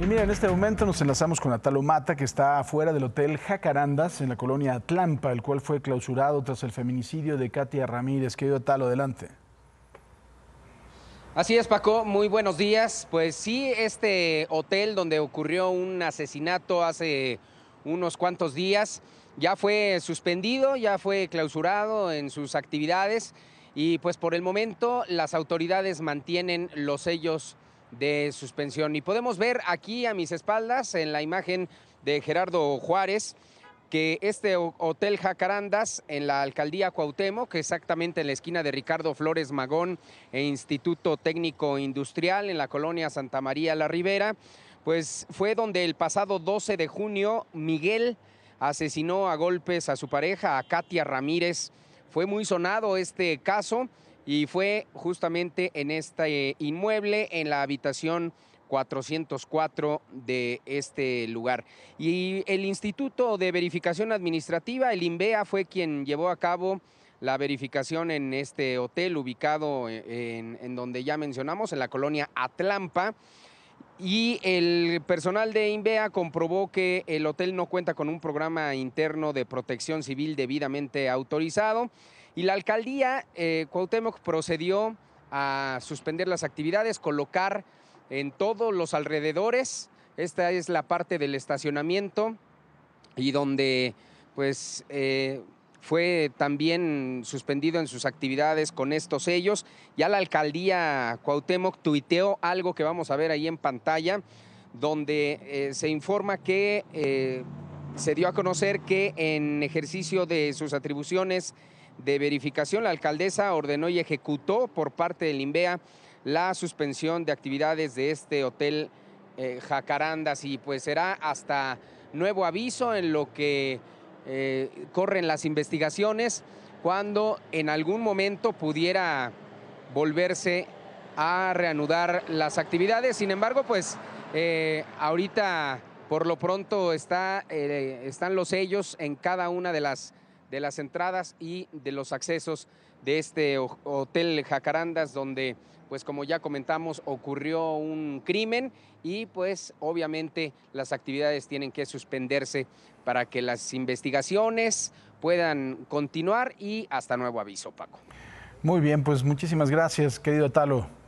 Y mira, en este momento nos enlazamos con Atalo Mata, que está afuera del Hotel Jacarandas, en la colonia Atlampa, el cual fue clausurado tras el feminicidio de Katia Ramírez. Querido Atalo, adelante. Así es, Paco. Muy buenos días. Pues sí, este hotel donde ocurrió un asesinato hace unos cuantos días ya fue suspendido, ya fue clausurado en sus actividades y pues por el momento las autoridades mantienen los sellos de suspensión. Y podemos ver aquí a mis espaldas en la imagen de Gerardo Juárez que este Hotel Jacarandas en la alcaldía Cuauhtémoc, exactamente en la esquina de Ricardo Flores Magón e Instituto Técnico Industrial en la colonia Santa María La Ribera, pues fue donde el pasado 12 de junio Miguel asesinó a golpes a su pareja, a Katia Ramírez. Fue muy sonado este caso y fue justamente en este inmueble, en la habitación 404 de este lugar. Y el Instituto de Verificación Administrativa, el INVEA, fue quien llevó a cabo la verificación en este hotel ubicado en, donde ya mencionamos, en la colonia Atlampa. Y el personal de INVEA comprobó que el hotel no cuenta con un programa interno de protección civil debidamente autorizado y la alcaldía eh, Cuauhtémoc procedió a suspender las actividades, colocar en todos los alrededores, esta es la parte del estacionamiento y donde pues eh, fue también suspendido en sus actividades con estos sellos. Ya la alcaldía Cuauhtémoc tuiteó algo que vamos a ver ahí en pantalla, donde eh, se informa que se dio a conocer que en ejercicio de sus atribuciones de verificación. La alcaldesa ordenó y ejecutó por parte del INVEA la suspensión de actividades de este hotel eh, Jacarandas y pues será hasta nuevo aviso en lo que eh, corren las investigaciones cuando en algún momento pudiera volverse a reanudar las actividades. Sin embargo, pues eh, ahorita por lo pronto está, están los sellos en cada una de las de las entradas y de los accesos de este hotel Jacarandas donde pues como ya comentamos ocurrió un crimen y pues obviamente las actividades tienen que suspenderse para que las investigaciones puedan continuar y hasta nuevo aviso Paco. Muy bien, pues muchísimas gracias querido Talo.